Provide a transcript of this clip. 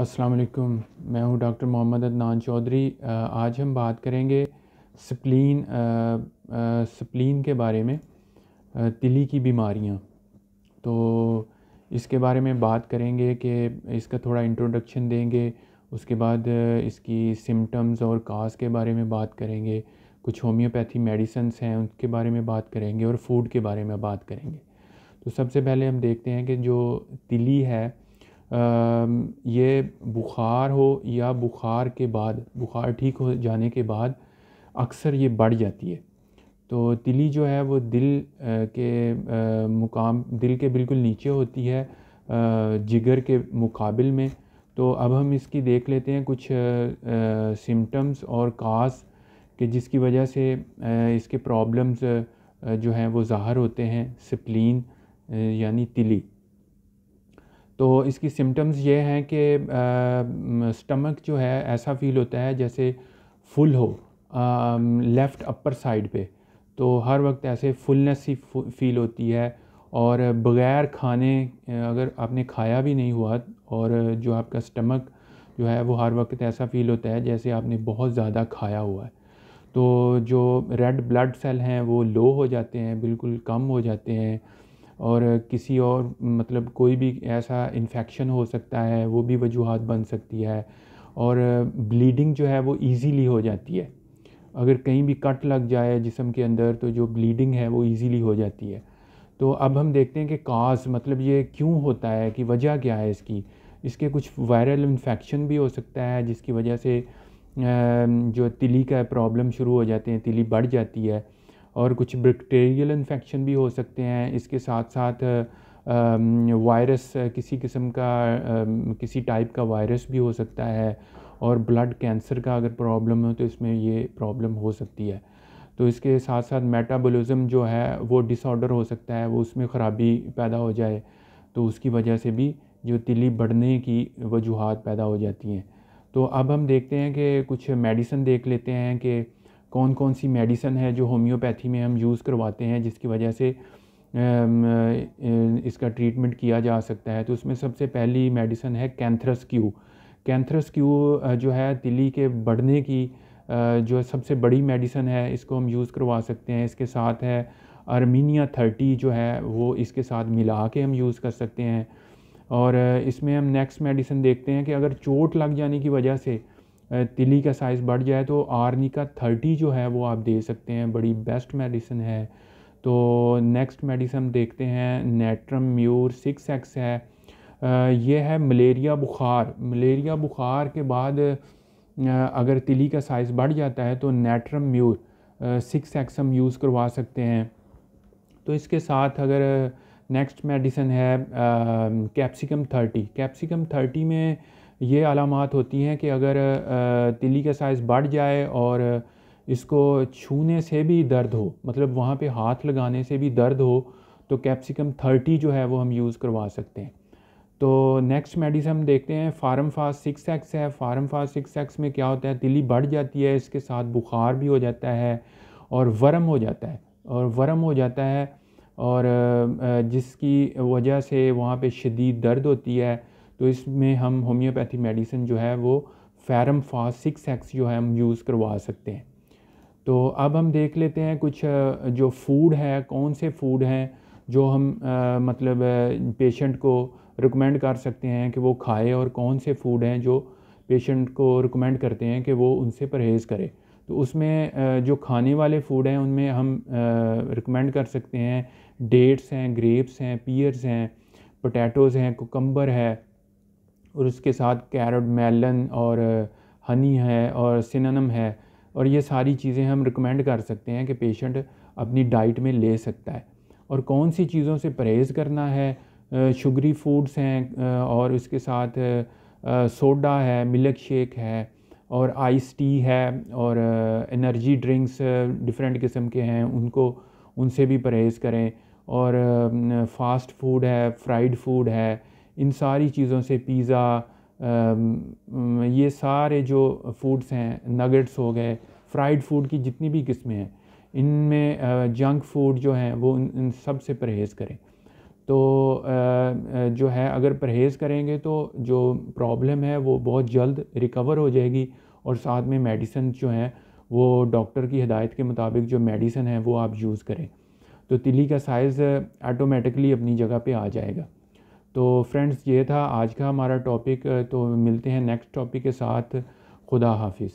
अस्सलाम वालेकुम मैं हूं डॉक्टर मोहम्मद अदनान चौधरी आज हम बात करेंगे स्प्लीन स्प्लीन के बारे में तिली की बीमारियां तो इसके बारे में बात करेंगे कि इसका थोड़ा इंट्रोडक्शन देंगे उसके बाद इसकी सिम्टम्स और काज के बारे में बात करेंगे कुछ होम्योपैथी मेडिसन्स हैं उनके बारे में बात करेंगे और फूड के बारे में बात करेंगे तो सबसे पहले हम देखते हैं कि जो तिली है ये बुखार हो या बुखार के बाद बुखार ठीक हो जाने के बाद अक्सर ये बढ़ जाती है तो तिली जो है वो दिल के मुकाम दिल के बिल्कुल नीचे होती है जिगर के मुकाबल में तो अब हम इसकी देख लेते हैं कुछ सिम्टम्स और कास कि जिसकी वजह से इसके प्रॉब्लम्स जो हैं वो ज़ाहर होते हैं स्प्लीन यानी तिली तो इसकी सिम्टम्स ये हैं कि स्टमक जो है ऐसा फील होता है जैसे फुल हो लेफ़्ट अपर साइड पे तो हर वक्त ऐसे फुलनेस ही फील होती है और बग़ैर खाने अगर आपने खाया भी नहीं हुआ और जो आपका स्टमक जो है वो हर वक्त ऐसा फील होता है जैसे आपने बहुत ज़्यादा खाया हुआ है तो जो रेड ब्लड सेल हैं वो लो हो जाते हैं बिल्कुल कम हो जाते हैं और किसी और मतलब कोई भी ऐसा इन्फेक्शन हो सकता है वो भी वजूहत बन सकती है और ब्लीडिंग जो है वो ईज़ीली हो जाती है अगर कहीं भी कट लग जाए जिसम के अंदर तो जो ब्लीडिंग है वो ईज़ीली हो जाती है तो अब हम देखते हैं कि काज मतलब ये क्यों होता है कि वजह क्या है इसकी इसके कुछ वायरल इन्फेक्शन भी हो सकता है जिसकी वजह से जो तिली का प्रॉब्लम शुरू हो जाते हैं तिली बढ़ जाती है और कुछ बैक्टीरियल इन्फेक्शन भी हो सकते हैं इसके साथ साथ वायरस किसी किस्म का किसी टाइप का वायरस भी हो सकता है और ब्लड कैंसर का अगर प्रॉब्लम हो तो इसमें ये प्रॉब्लम हो सकती है तो इसके साथ साथ मेटाबॉलिज्म जो है वो डिसऑर्डर हो सकता है वो उसमें ख़राबी पैदा हो जाए तो उसकी वजह से भी जो तिली बढ़ने की वजूहत पैदा हो जाती हैं तो अब हम देखते हैं कि कुछ मेडिसन देख लेते हैं कि कौन कौन सी मेडिसन है जो होम्योपैथी में हम यूज़ करवाते हैं जिसकी वजह से इसका ट्रीटमेंट किया जा सकता है तो उसमें सबसे पहली मेडिसन है कैंथ्रस क्यू कैंथ्रस क्यू जो है तिली के बढ़ने की जो सबसे बड़ी मेडिसन है इसको हम यूज़ करवा सकते हैं इसके साथ है अर्मीनिया थर्टी जो है वो इसके साथ मिला के हम यूज़ कर सकते हैं और इसमें हम नेक्स्ट मेडिसन देखते हैं कि अगर चोट लग जाने की वजह से तिली का साइज़ बढ़ जाए तो आर्नी का थर्टी जो है वो आप दे सकते हैं बड़ी बेस्ट मेडिसिन है तो नेक्स्ट मेडिसिन देखते हैं नेट्रम म्यूर सिक्स एक्स है ये है मलेरिया बुखार मलेरिया बुखार के बाद अगर तिली का साइज़ बढ़ जाता है तो नेट्रम म्यूर सिक्स एक्स हम यूज़ करवा सकते हैं तो इसके साथ अगर नेक्स्ट मेडिसिन है कैप्सिकम थर्टी कैप्सिकम थर्टी में ये अलामत होती हैं कि अगर तिली का साइज़ बढ़ जाए और इसको छूने से भी दर्द हो मतलब वहाँ पे हाथ लगाने से भी दर्द हो तो कैप्सिकम थर्टी जो है वो हम यूज़ करवा सकते हैं तो नेक्स्ट मेडिसिन हम देखते हैं फार्म फास्ट सिक्स एक्स है फार्म फास्ट सिक्स एक्स में क्या होता है तिली बढ़ जाती है इसके साथ बुखार भी हो जाता है और वर्म हो जाता है और वर्म हो जाता है और जिसकी वजह से वहाँ पे शदीद दर्द होती है तो इसमें हम होम्योपैथी मेडिसिन जो है वो फैरम फास्ट सिक्स एक्स जो है हम यूज़ करवा सकते हैं तो अब हम देख लेते हैं कुछ जो फूड है कौन से फूड हैं जो हम आ, मतलब पेशेंट को रिकमेंड कर सकते हैं कि वो खाए और कौन से फूड हैं जो पेशेंट को रिकमेंड करते हैं कि वो उनसे परहेज़ करे तो उसमें जो खाने वाले फूड हैं उनमें हम रिकमेंड कर सकते हैं डेट्स हैं ग्रेप्स हैं पियर्स हैं पोटैटोज़ हैं कोकम्बर है और उसके साथ कैरट मेलन और हनी है और सिननम है और ये सारी चीज़ें हम रिकमेंड कर सकते हैं कि पेशेंट अपनी डाइट में ले सकता है और कौन सी चीज़ों से परहेज़ करना है शुगरी फूड्स हैं और उसके साथ सोडा है मिल्क शेक है और आइस टी है और एनर्जी ड्रिंक्स डिफरेंट किस्म के हैं उनको उनसे भी परहेज़ करें और फास्ट फूड है फ्राइड फूड है इन सारी चीज़ों से पिज़्ज़ा ये सारे जो फूड्स हैं नगेट्स हो गए फ्राइड फूड की जितनी भी किस्में हैं इनमें जंक फूड जो हैं वो इन, सब से परहेज़ करें तो जो है अगर परहेज़ करेंगे तो जो प्रॉब्लम है वो बहुत जल्द रिकवर हो जाएगी और साथ में मेडिसन जो हैं वो डॉक्टर की हदायत के मुताबिक जो मेडिसन है वो आप यूज़ करें तो तिली का साइज़ ऑटोमेटिकली अपनी जगह पे आ जाएगा तो फ्रेंड्स ये था आज का हमारा टॉपिक तो मिलते हैं नेक्स्ट टॉपिक के साथ खुदा हाफिज़